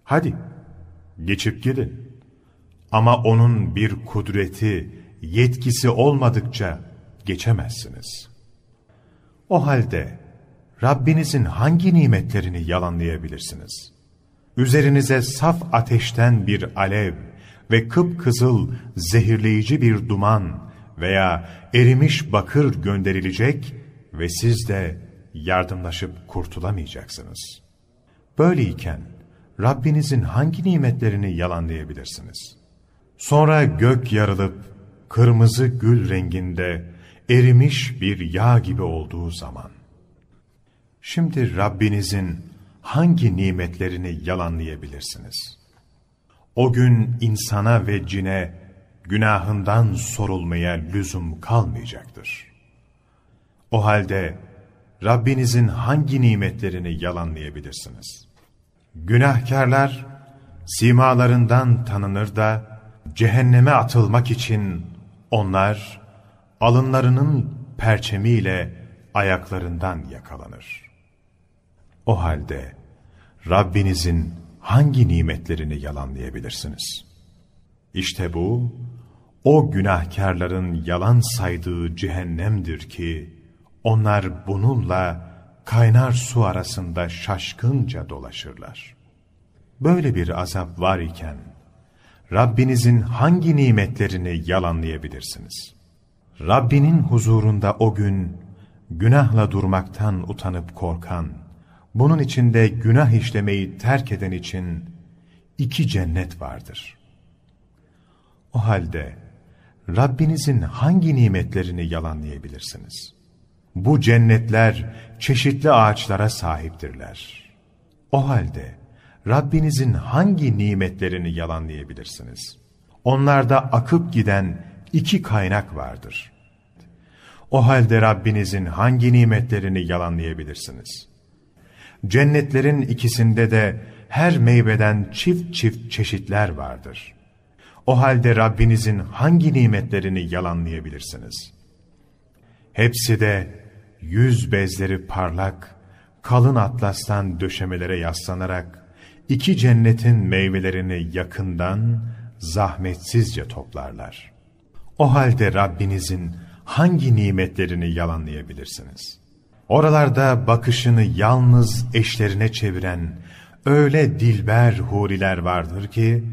hadi geçip gidin. Ama onun bir kudreti, yetkisi olmadıkça geçemezsiniz. O halde Rabbinizin hangi nimetlerini yalanlayabilirsiniz? Üzerinize saf ateşten bir alev ve kıpkızıl zehirleyici bir duman veya erimiş bakır gönderilecek ve siz de yardımlaşıp kurtulamayacaksınız. Böyleyken Rabbinizin hangi nimetlerini yalanlayabilirsiniz? Sonra gök yarılıp kırmızı gül renginde erimiş bir yağ gibi olduğu zaman. Şimdi Rabbinizin hangi nimetlerini yalanlayabilirsiniz? O gün insana ve cine günahından sorulmaya lüzum kalmayacaktır. O halde Rabbinizin hangi nimetlerini yalanlayabilirsiniz? Günahkarlar simalarından tanınır da cehenneme atılmak için onlar alınlarının perçemiyle ayaklarından yakalanır. O halde Rabbinizin hangi nimetlerini yalanlayabilirsiniz? İşte bu, o günahkarların yalan saydığı cehennemdir ki, onlar bununla kaynar su arasında şaşkınca dolaşırlar. Böyle bir azap var iken, Rabbinizin hangi nimetlerini yalanlayabilirsiniz? Rabbinin huzurunda o gün, günahla durmaktan utanıp korkan, bunun içinde günah işlemeyi terk eden için iki cennet vardır. O halde Rabbinizin hangi nimetlerini yalanlayabilirsiniz? Bu cennetler çeşitli ağaçlara sahiptirler. O halde Rabbinizin hangi nimetlerini yalanlayabilirsiniz? Onlarda akıp giden iki kaynak vardır. O halde Rabbinizin hangi nimetlerini yalanlayabilirsiniz? Cennetlerin ikisinde de her meyveden çift çift çeşitler vardır. O halde Rabbinizin hangi nimetlerini yalanlayabilirsiniz? Hepsi de yüz bezleri parlak, kalın atlastan döşemelere yaslanarak, iki cennetin meyvelerini yakından, zahmetsizce toplarlar. O halde Rabbinizin hangi nimetlerini yalanlayabilirsiniz? Oralarda bakışını yalnız eşlerine çeviren öyle dilber huriler vardır ki,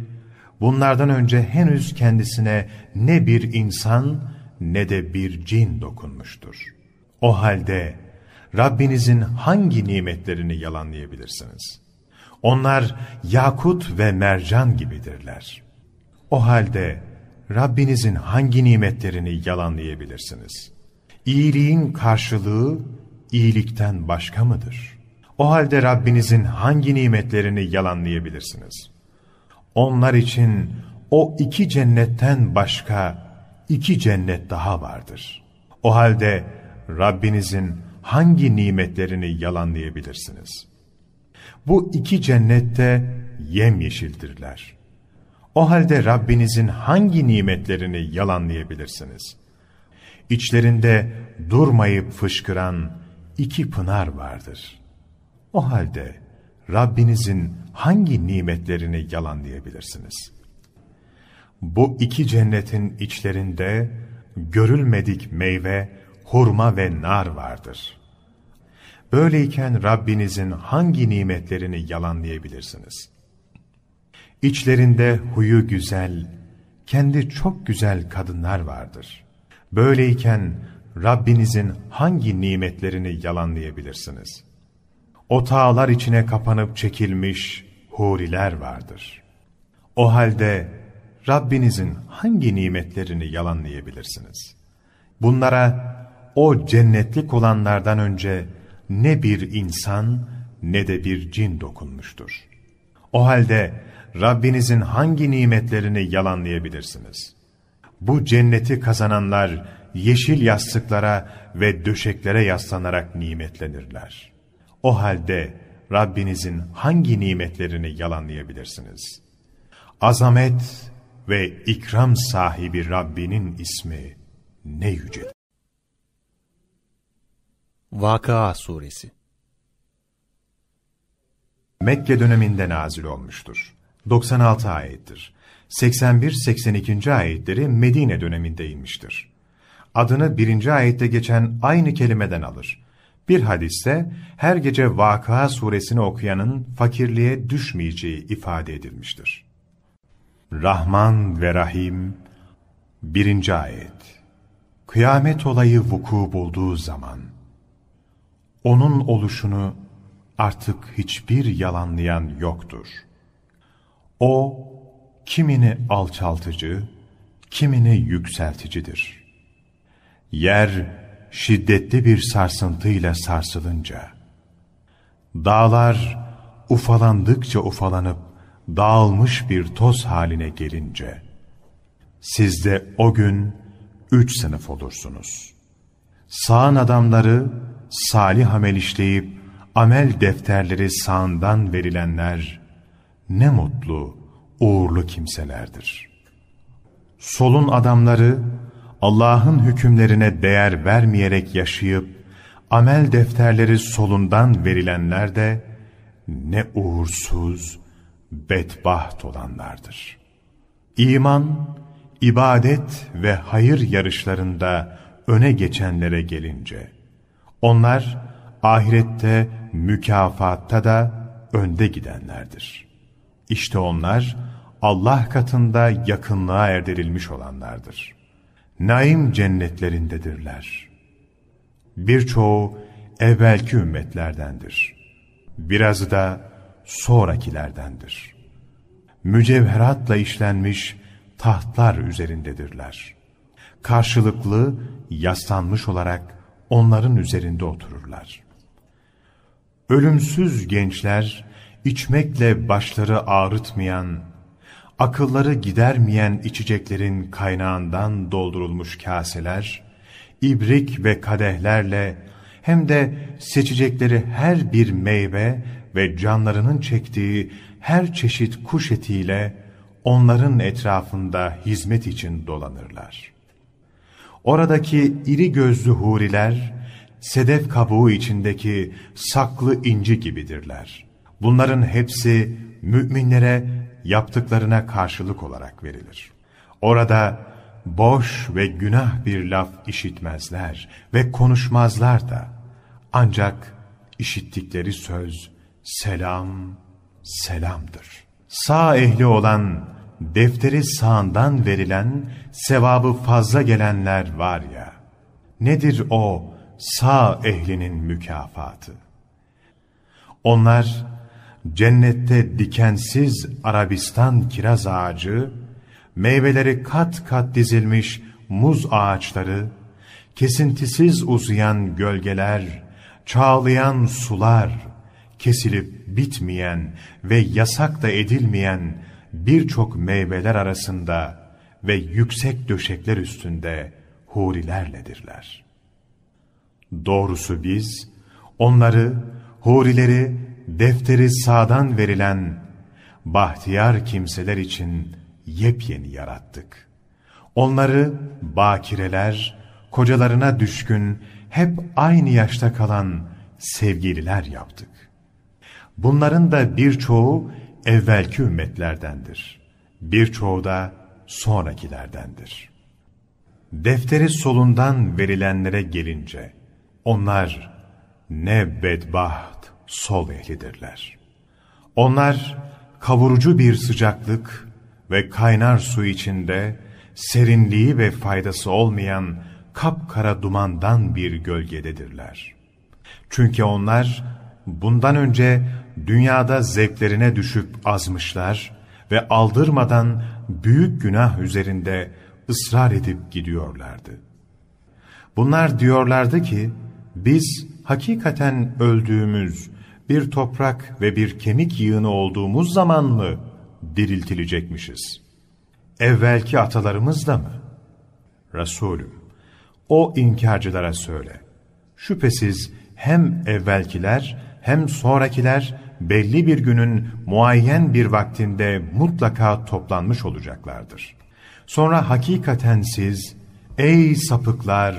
bunlardan önce henüz kendisine ne bir insan ne de bir cin dokunmuştur. O halde Rabbinizin hangi nimetlerini yalanlayabilirsiniz? Onlar yakut ve mercan gibidirler. O halde Rabbinizin hangi nimetlerini yalanlayabilirsiniz? İyiliğin karşılığı iyilikten başka mıdır? O halde Rabbinizin hangi nimetlerini yalanlayabilirsiniz? Onlar için o iki cennetten başka iki cennet daha vardır. O halde Rabbinizin hangi nimetlerini yalanlayabilirsiniz? Bu iki cennette yemyeşildirler. O halde Rabbinizin hangi nimetlerini yalanlayabilirsiniz? İçlerinde durmayıp fışkıran iki pınar vardır. O halde Rabbinizin hangi nimetlerini yalanlayabilirsiniz? Bu iki cennetin içlerinde görülmedik meyve hurma ve nar vardır. Böyleyken Rabbinizin hangi nimetlerini yalanlayabilirsiniz? İçlerinde huyu güzel, kendi çok güzel kadınlar vardır. Böyleyken Rabbinizin hangi nimetlerini yalanlayabilirsiniz? Otağlar içine kapanıp çekilmiş huriler vardır. O halde Rabbinizin hangi nimetlerini yalanlayabilirsiniz? Bunlara o cennetlik olanlardan önce ne bir insan ne de bir cin dokunmuştur. O halde Rabbinizin hangi nimetlerini yalanlayabilirsiniz? Bu cenneti kazananlar yeşil yastıklara ve döşeklere yaslanarak nimetlenirler. O halde Rabbinizin hangi nimetlerini yalanlayabilirsiniz? Azamet ve ikram sahibi Rabbinin ismi ne yücedir. Vakıa Suresi Mekke döneminde nazil olmuştur. 96 ayettir. 81-82. ayetleri Medine döneminde inmiştir. Adını birinci ayette geçen aynı kelimeden alır. Bir hadiste her gece Vakıa suresini okuyanın fakirliğe düşmeyeceği ifade edilmiştir. Rahman ve Rahim 1. Ayet Kıyamet olayı vuku bulduğu zaman onun oluşunu artık hiçbir yalanlayan yoktur. O, kimini alçaltıcı, kimini yükselticidir. Yer, şiddetli bir sarsıntıyla sarsılınca, dağlar ufalandıkça ufalanıp dağılmış bir toz haline gelince, siz de o gün üç sınıf olursunuz. Sağın adamları, salih amel işleyip amel defterleri sağından verilenler ne mutlu, uğurlu kimselerdir. Solun adamları Allah'ın hükümlerine değer vermeyerek yaşayıp amel defterleri solundan verilenler de ne uğursuz, bedbaht olanlardır. İman, ibadet ve hayır yarışlarında öne geçenlere gelince, onlar ahirette, mükafatta da önde gidenlerdir. İşte onlar Allah katında yakınlığa erdirilmiş olanlardır. Naim cennetlerindedirler. Birçoğu evvelki ümmetlerdendir. Birazı da sonrakilerdendir. Mücevheratla işlenmiş tahtlar üzerindedirler. Karşılıklı yaslanmış olarak onların üzerinde otururlar. Ölümsüz gençler, içmekle başları ağrıtmayan, akılları gidermeyen içeceklerin kaynağından doldurulmuş kaseler, ibrik ve kadehlerle hem de seçecekleri her bir meyve ve canlarının çektiği her çeşit kuş etiyle onların etrafında hizmet için dolanırlar.'' Oradaki iri gözlü huriler, sedef kabuğu içindeki saklı inci gibidirler. Bunların hepsi müminlere yaptıklarına karşılık olarak verilir. Orada boş ve günah bir laf işitmezler ve konuşmazlar da. Ancak işittikleri söz selam, selamdır. Sağ ehli olan defteri sağından verilen sevabı fazla gelenler var ya, nedir o sağ ehlinin mükafatı? Onlar cennette dikensiz Arabistan kiraz ağacı, meyveleri kat kat dizilmiş muz ağaçları, kesintisiz uzayan gölgeler, çağlayan sular, kesilip bitmeyen ve yasak da edilmeyen birçok meyveler arasında ve yüksek döşekler üstünde hurilerledirler. Doğrusu biz onları, hurileri defteri sağdan verilen bahtiyar kimseler için yepyeni yarattık. Onları bakireler, kocalarına düşkün, hep aynı yaşta kalan sevgililer yaptık. Bunların da birçoğu evvelki ümmetlerdendir. Birçoğu da sonrakilerdendir. Defteri solundan verilenlere gelince, onlar ne bedbaht sol ehlidirler. Onlar kavurucu bir sıcaklık ve kaynar su içinde serinliği ve faydası olmayan kapkara dumandan bir gölgededirler. Çünkü onlar bundan önce dünyada zevklerine düşüp azmışlar ve aldırmadan büyük günah üzerinde ısrar edip gidiyorlardı. Bunlar diyorlardı ki, biz hakikaten öldüğümüz, bir toprak ve bir kemik yığını olduğumuz zaman mı diriltilecekmişiz? Evvelki atalarımız da mı? Resulüm, o inkarcılara söyle. Şüphesiz hem evvelkiler hem sonrakiler belli bir günün muayyen bir vaktinde mutlaka toplanmış olacaklardır. Sonra hakikaten siz, ey sapıklar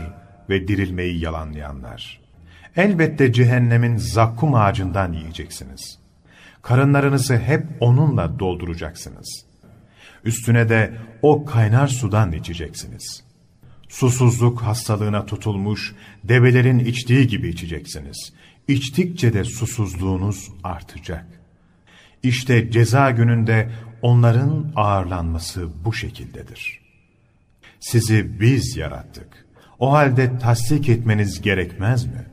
ve dirilmeyi yalanlayanlar, elbette cehennemin zakkum ağacından yiyeceksiniz. Karınlarınızı hep onunla dolduracaksınız. Üstüne de o kaynar sudan içeceksiniz. Susuzluk hastalığına tutulmuş, develerin içtiği gibi içeceksiniz.'' İçtikçe de susuzluğunuz artacak. İşte ceza gününde onların ağırlanması bu şekildedir. Sizi biz yarattık. O halde tasdik etmeniz gerekmez mi?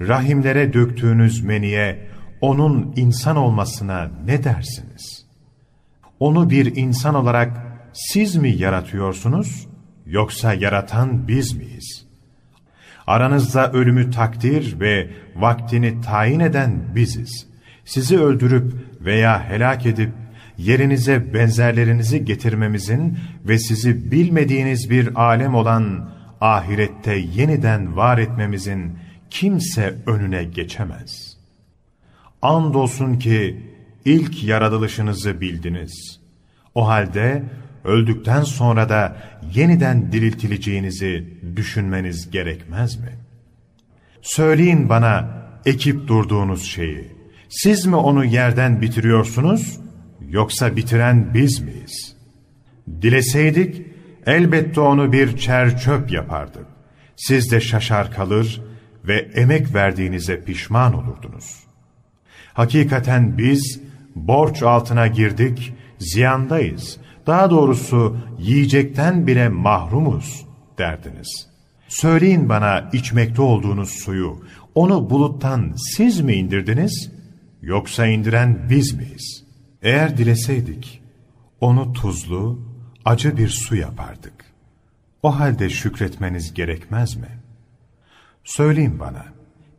Rahimlere döktüğünüz meniye, onun insan olmasına ne dersiniz? Onu bir insan olarak siz mi yaratıyorsunuz, yoksa yaratan biz miyiz? Aranızda ölümü takdir ve vaktini tayin eden biziz. Sizi öldürüp veya helak edip yerinize benzerlerinizi getirmemizin ve sizi bilmediğiniz bir alem olan ahirette yeniden var etmemizin kimse önüne geçemez. Andolsun ki ilk yaratılışınızı bildiniz. O halde öldükten sonra da yeniden diriltileceğinizi düşünmeniz gerekmez mi? Söyleyin bana ekip durduğunuz şeyi, siz mi onu yerden bitiriyorsunuz yoksa bitiren biz miyiz? Dileseydik elbette onu bir çer çöp yapardık. Siz de şaşar kalır ve emek verdiğinize pişman olurdunuz. Hakikaten biz borç altına girdik, ziyandayız.'' daha doğrusu yiyecekten bile mahrumuz derdiniz. Söyleyin bana içmekte olduğunuz suyu, onu buluttan siz mi indirdiniz, yoksa indiren biz miyiz? Eğer dileseydik, onu tuzlu, acı bir su yapardık. O halde şükretmeniz gerekmez mi? Söyleyin bana,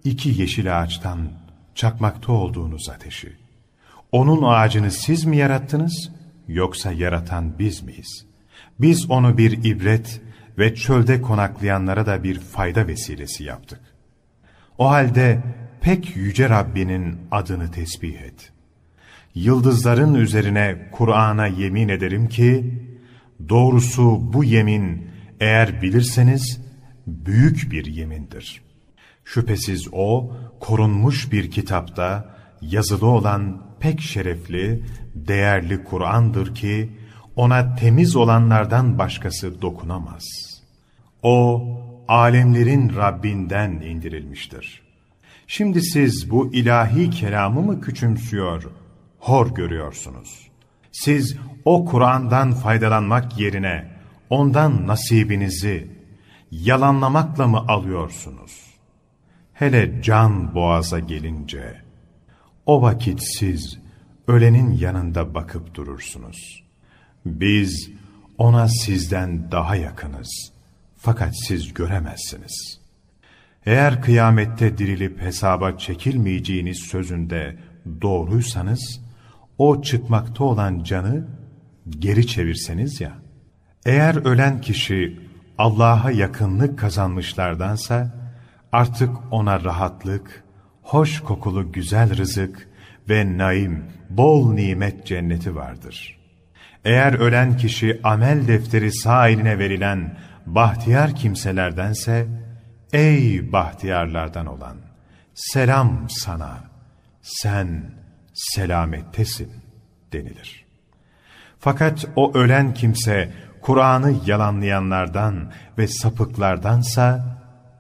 iki yeşil ağaçtan çakmakta olduğunuz ateşi, onun ağacını siz mi yarattınız, yoksa yaratan biz miyiz? Biz onu bir ibret ve çölde konaklayanlara da bir fayda vesilesi yaptık. O halde pek yüce Rabbinin adını tesbih et. Yıldızların üzerine Kur'an'a yemin ederim ki, doğrusu bu yemin eğer bilirseniz büyük bir yemindir. Şüphesiz o korunmuş bir kitapta yazılı olan pek şerefli değerli Kur'an'dır ki ona temiz olanlardan başkası dokunamaz. O alemlerin Rabbinden indirilmiştir. Şimdi siz bu ilahi kelamı mı küçümsüyor, hor görüyorsunuz? Siz o Kur'an'dan faydalanmak yerine ondan nasibinizi yalanlamakla mı alıyorsunuz? Hele can boğaza gelince o vakit siz ölenin yanında bakıp durursunuz. Biz ona sizden daha yakınız. Fakat siz göremezsiniz. Eğer kıyamette dirilip hesaba çekilmeyeceğiniz sözünde doğruysanız, o çıkmakta olan canı geri çevirseniz ya. Eğer ölen kişi Allah'a yakınlık kazanmışlardansa, artık ona rahatlık, hoş kokulu güzel rızık, ve naim, bol nimet cenneti vardır. Eğer ölen kişi amel defteri sağ eline verilen bahtiyar kimselerdense, ey bahtiyarlardan olan, selam sana, sen selamettesin denilir. Fakat o ölen kimse Kur'an'ı yalanlayanlardan ve sapıklardansa,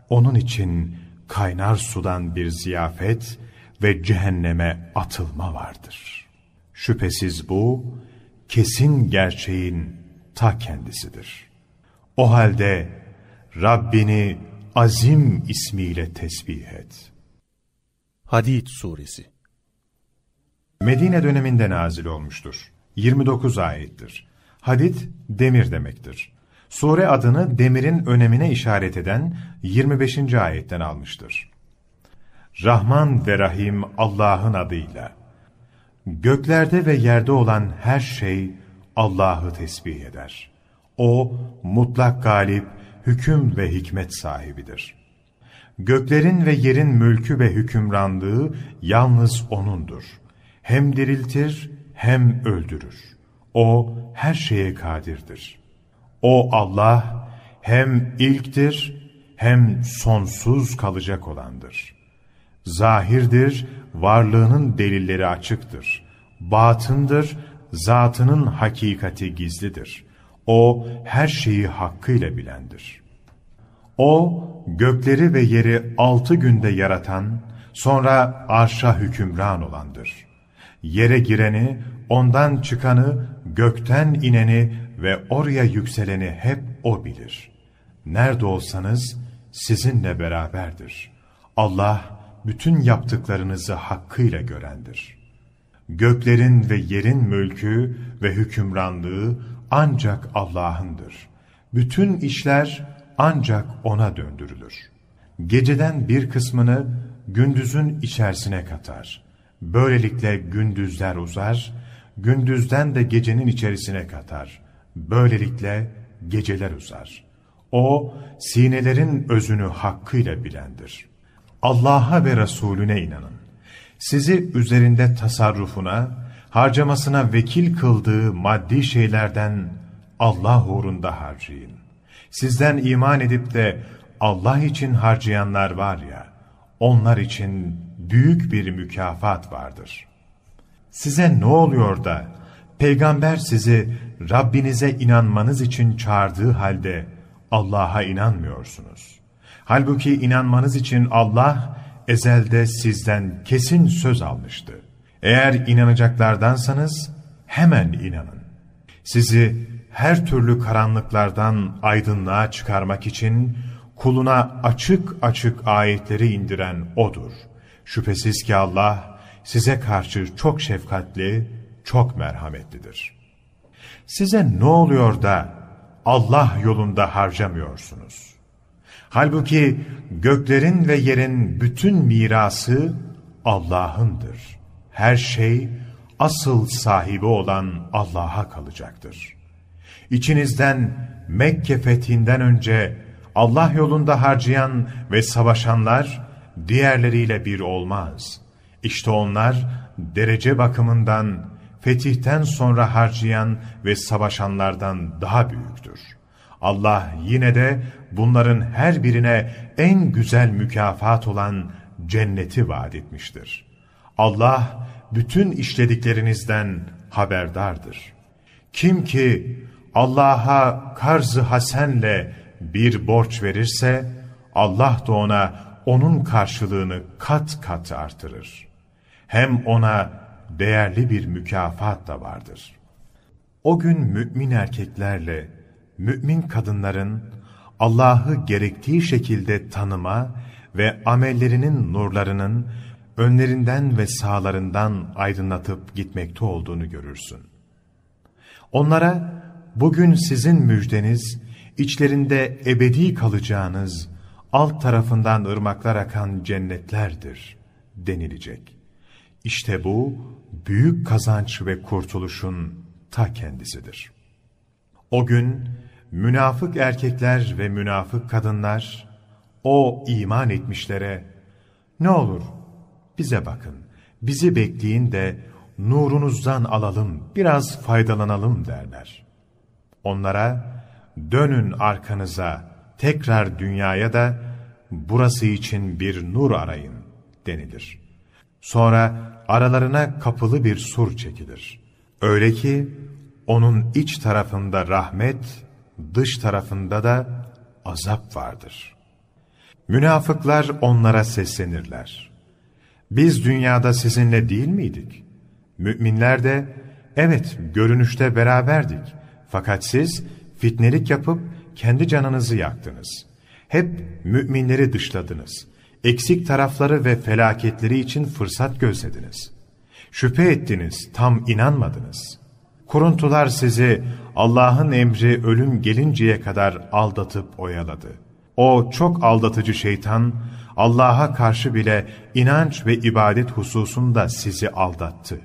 onun için kaynar sudan bir ziyafet ve cehenneme atılma vardır. Şüphesiz bu, kesin gerçeğin ta kendisidir. O halde Rabbini azim ismiyle tesbih et. Hadid Suresi Medine döneminde nazil olmuştur. 29 ayettir. Hadid, demir demektir. Sure adını demirin önemine işaret eden 25. ayetten almıştır. Rahman ve Rahim Allah'ın adıyla. Göklerde ve yerde olan her şey Allah'ı tesbih eder. O mutlak galip, hüküm ve hikmet sahibidir. Göklerin ve yerin mülkü ve hükümranlığı yalnız O'nundur. Hem diriltir hem öldürür. O her şeye kadirdir. O Allah hem ilktir hem sonsuz kalacak olandır.'' zahirdir, varlığının delilleri açıktır. Batındır, zatının hakikati gizlidir. O her şeyi hakkıyla bilendir. O gökleri ve yeri altı günde yaratan, sonra arşa hükümran olandır. Yere gireni, ondan çıkanı, gökten ineni ve oraya yükseleni hep O bilir. Nerede olsanız sizinle beraberdir. Allah, bütün yaptıklarınızı hakkıyla görendir. Göklerin ve yerin mülkü ve hükümranlığı ancak Allah'ındır. Bütün işler ancak O'na döndürülür. Geceden bir kısmını gündüzün içerisine katar. Böylelikle gündüzler uzar, gündüzden de gecenin içerisine katar. Böylelikle geceler uzar. O, sinelerin özünü hakkıyla bilendir.'' Allah'a ve Resulüne inanın. Sizi üzerinde tasarrufuna, harcamasına vekil kıldığı maddi şeylerden Allah uğrunda harcayın. Sizden iman edip de Allah için harcayanlar var ya, onlar için büyük bir mükafat vardır. Size ne oluyor da peygamber sizi Rabbinize inanmanız için çağırdığı halde Allah'a inanmıyorsunuz? Halbuki inanmanız için Allah ezelde sizden kesin söz almıştı. Eğer inanacaklardansanız hemen inanın. Sizi her türlü karanlıklardan aydınlığa çıkarmak için kuluna açık açık ayetleri indiren O'dur. Şüphesiz ki Allah size karşı çok şefkatli, çok merhametlidir. Size ne oluyor da Allah yolunda harcamıyorsunuz? Halbuki göklerin ve yerin bütün mirası Allah'ındır. Her şey asıl sahibi olan Allah'a kalacaktır. İçinizden Mekke fethinden önce Allah yolunda harcayan ve savaşanlar diğerleriyle bir olmaz. İşte onlar derece bakımından fetihten sonra harcayan ve savaşanlardan daha büyüktür.'' Allah yine de bunların her birine en güzel mükafat olan cenneti vaat etmiştir. Allah bütün işlediklerinizden haberdardır. Kim ki Allah'a karzı hasenle bir borç verirse, Allah da ona onun karşılığını kat kat artırır. Hem ona değerli bir mükafat da vardır. O gün mümin erkeklerle mümin kadınların Allah'ı gerektiği şekilde tanıma ve amellerinin nurlarının önlerinden ve sağlarından aydınlatıp gitmekte olduğunu görürsün. Onlara bugün sizin müjdeniz, içlerinde ebedi kalacağınız, alt tarafından ırmaklar akan cennetlerdir denilecek. İşte bu büyük kazanç ve kurtuluşun ta kendisidir. O gün münafık erkekler ve münafık kadınlar, o iman etmişlere, ne olur bize bakın, bizi bekleyin de nurunuzdan alalım, biraz faydalanalım derler. Onlara, dönün arkanıza, tekrar dünyaya da burası için bir nur arayın denilir. Sonra aralarına kapılı bir sur çekilir. Öyle ki onun iç tarafında rahmet, dış tarafında da azap vardır. Münafıklar onlara seslenirler. Biz dünyada sizinle değil miydik? Müminler de, evet görünüşte beraberdik. Fakat siz fitnelik yapıp kendi canınızı yaktınız. Hep müminleri dışladınız. Eksik tarafları ve felaketleri için fırsat gözlediniz. Şüphe ettiniz, tam inanmadınız. Kuruntular sizi Allah'ın emri ölüm gelinceye kadar aldatıp oyaladı. O çok aldatıcı şeytan Allah'a karşı bile inanç ve ibadet hususunda sizi aldattı.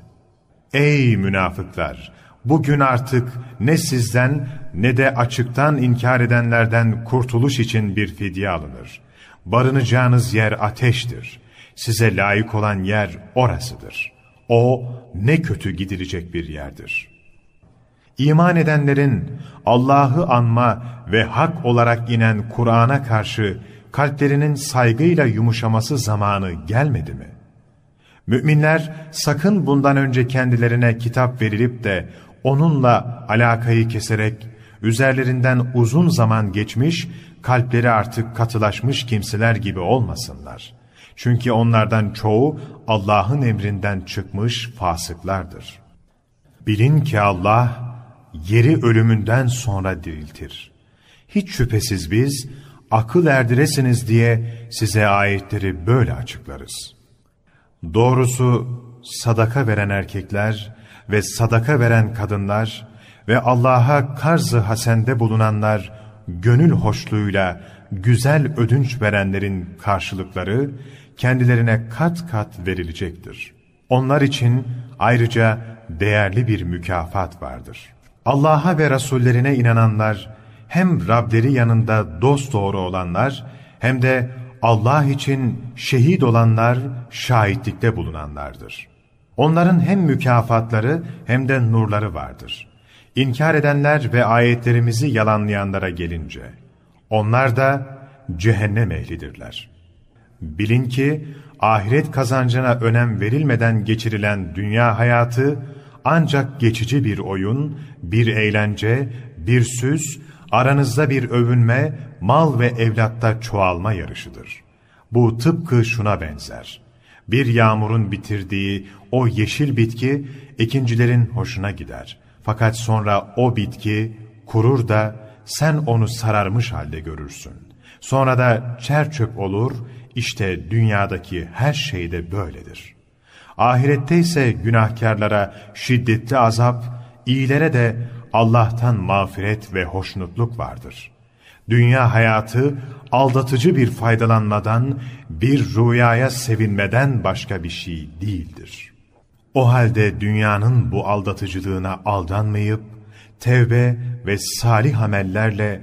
Ey münafıklar! Bugün artık ne sizden ne de açıktan inkar edenlerden kurtuluş için bir fidye alınır. Barınacağınız yer ateştir. Size layık olan yer orasıdır. O ne kötü gidilecek bir yerdir.'' İman edenlerin Allah'ı anma ve hak olarak inen Kur'an'a karşı kalplerinin saygıyla yumuşaması zamanı gelmedi mi? Müminler sakın bundan önce kendilerine kitap verilip de onunla alakayı keserek üzerlerinden uzun zaman geçmiş, kalpleri artık katılaşmış kimseler gibi olmasınlar. Çünkü onlardan çoğu Allah'ın emrinden çıkmış fasıklardır. Bilin ki Allah, yeri ölümünden sonra diriltir. Hiç şüphesiz biz akıl erdiresiniz diye size ayetleri böyle açıklarız. Doğrusu sadaka veren erkekler ve sadaka veren kadınlar ve Allah'a karzı hasende bulunanlar gönül hoşluğuyla güzel ödünç verenlerin karşılıkları kendilerine kat kat verilecektir. Onlar için ayrıca değerli bir mükafat vardır.'' Allah'a ve Resullerine inananlar, hem Rableri yanında dost doğru olanlar, hem de Allah için şehit olanlar, şahitlikte bulunanlardır. Onların hem mükafatları hem de nurları vardır. İnkar edenler ve ayetlerimizi yalanlayanlara gelince, onlar da cehennem ehlidirler. Bilin ki ahiret kazancına önem verilmeden geçirilen dünya hayatı, ancak geçici bir oyun, bir eğlence, bir süs, aranızda bir övünme, mal ve evlatta çoğalma yarışıdır. Bu tıpkı şuna benzer. Bir yağmurun bitirdiği o yeşil bitki ikincilerin hoşuna gider. Fakat sonra o bitki kurur da sen onu sararmış halde görürsün. Sonra da çer çöp olur, işte dünyadaki her şey de böyledir.'' Ahirette ise günahkarlara şiddetli azap, iyilere de Allah'tan mağfiret ve hoşnutluk vardır. Dünya hayatı aldatıcı bir faydalanmadan, bir rüyaya sevinmeden başka bir şey değildir. O halde dünyanın bu aldatıcılığına aldanmayıp, tevbe ve salih amellerle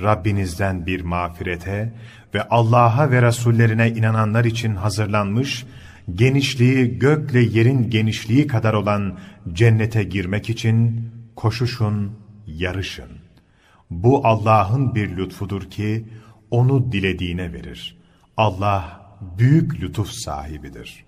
Rabbinizden bir mağfirete ve Allah'a ve Resullerine inananlar için hazırlanmış genişliği gökle yerin genişliği kadar olan cennete girmek için koşuşun, yarışın. Bu Allah'ın bir lütfudur ki onu dilediğine verir. Allah büyük lütuf sahibidir.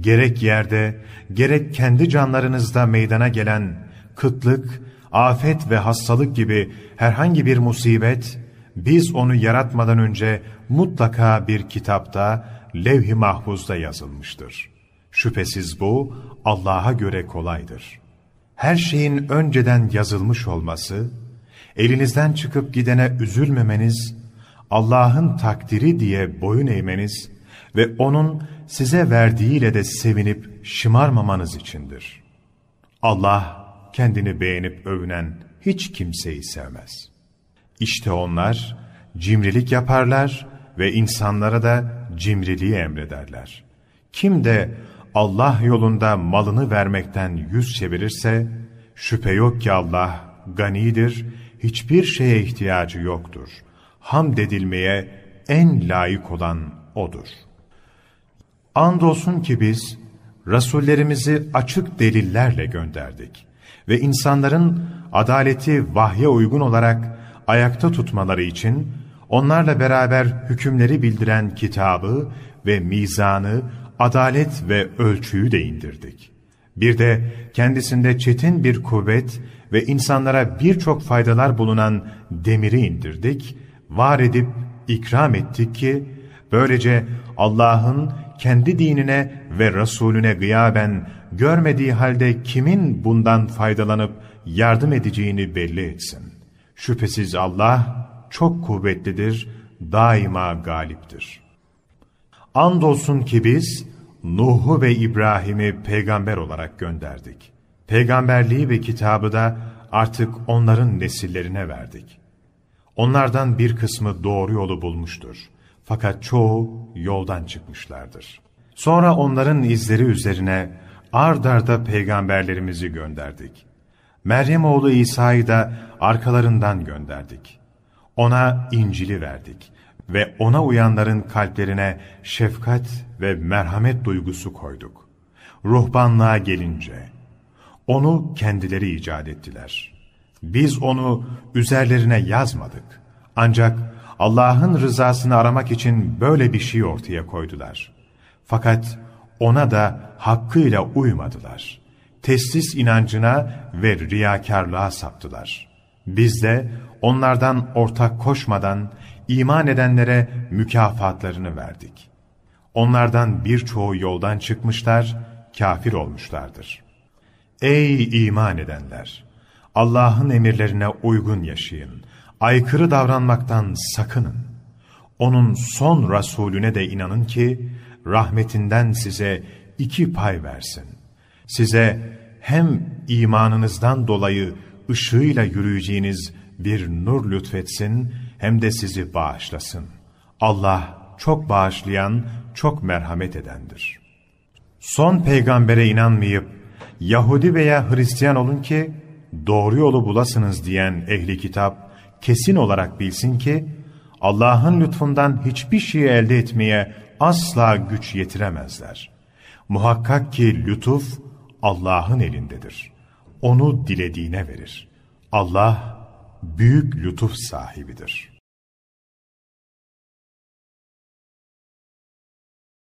Gerek yerde, gerek kendi canlarınızda meydana gelen kıtlık, afet ve hastalık gibi herhangi bir musibet, biz onu yaratmadan önce mutlaka bir kitapta levh-i mahfuzda yazılmıştır. Şüphesiz bu Allah'a göre kolaydır. Her şeyin önceden yazılmış olması, elinizden çıkıp gidene üzülmemeniz, Allah'ın takdiri diye boyun eğmeniz ve O'nun size verdiğiyle de sevinip şımarmamanız içindir. Allah kendini beğenip övünen hiç kimseyi sevmez. İşte onlar cimrilik yaparlar ve insanlara da cimriliği emrederler. Kim de Allah yolunda malını vermekten yüz çevirirse, şüphe yok ki Allah ganidir, hiçbir şeye ihtiyacı yoktur. Hamd edilmeye en layık olan O'dur. Andolsun ki biz, Rasullerimizi açık delillerle gönderdik ve insanların adaleti vahye uygun olarak ayakta tutmaları için onlarla beraber hükümleri bildiren kitabı ve mizanı, adalet ve ölçüyü de indirdik. Bir de kendisinde çetin bir kuvvet ve insanlara birçok faydalar bulunan demiri indirdik, var edip ikram ettik ki, böylece Allah'ın kendi dinine ve Resulüne gıyaben görmediği halde kimin bundan faydalanıp yardım edeceğini belli etsin. Şüphesiz Allah, çok kuvvetlidir, daima galiptir. Andolsun ki biz Nuh'u ve İbrahim'i peygamber olarak gönderdik. Peygamberliği ve kitabı da artık onların nesillerine verdik. Onlardan bir kısmı doğru yolu bulmuştur. Fakat çoğu yoldan çıkmışlardır. Sonra onların izleri üzerine ard peygamberlerimizi gönderdik. Meryem oğlu İsa'yı da arkalarından gönderdik. Ona İncil'i verdik ve ona uyanların kalplerine şefkat ve merhamet duygusu koyduk. Ruhbanlığa gelince, onu kendileri icat ettiler. Biz onu üzerlerine yazmadık. Ancak Allah'ın rızasını aramak için böyle bir şey ortaya koydular. Fakat ona da hakkıyla uymadılar. Teslis inancına ve riyakarlığa saptılar.'' Biz de onlardan ortak koşmadan iman edenlere mükafatlarını verdik. Onlardan birçoğu yoldan çıkmışlar, kafir olmuşlardır. Ey iman edenler! Allah'ın emirlerine uygun yaşayın. Aykırı davranmaktan sakının. Onun son Resulüne de inanın ki, rahmetinden size iki pay versin. Size hem imanınızdan dolayı ışığıyla yürüyeceğiniz bir nur lütfetsin hem de sizi bağışlasın. Allah çok bağışlayan, çok merhamet edendir. Son peygambere inanmayıp Yahudi veya Hristiyan olun ki doğru yolu bulasınız diyen ehli kitap kesin olarak bilsin ki Allah'ın lütfundan hiçbir şey elde etmeye asla güç yetiremezler. Muhakkak ki lütuf Allah'ın elindedir.'' onu dilediğine verir. Allah büyük lütuf sahibidir.''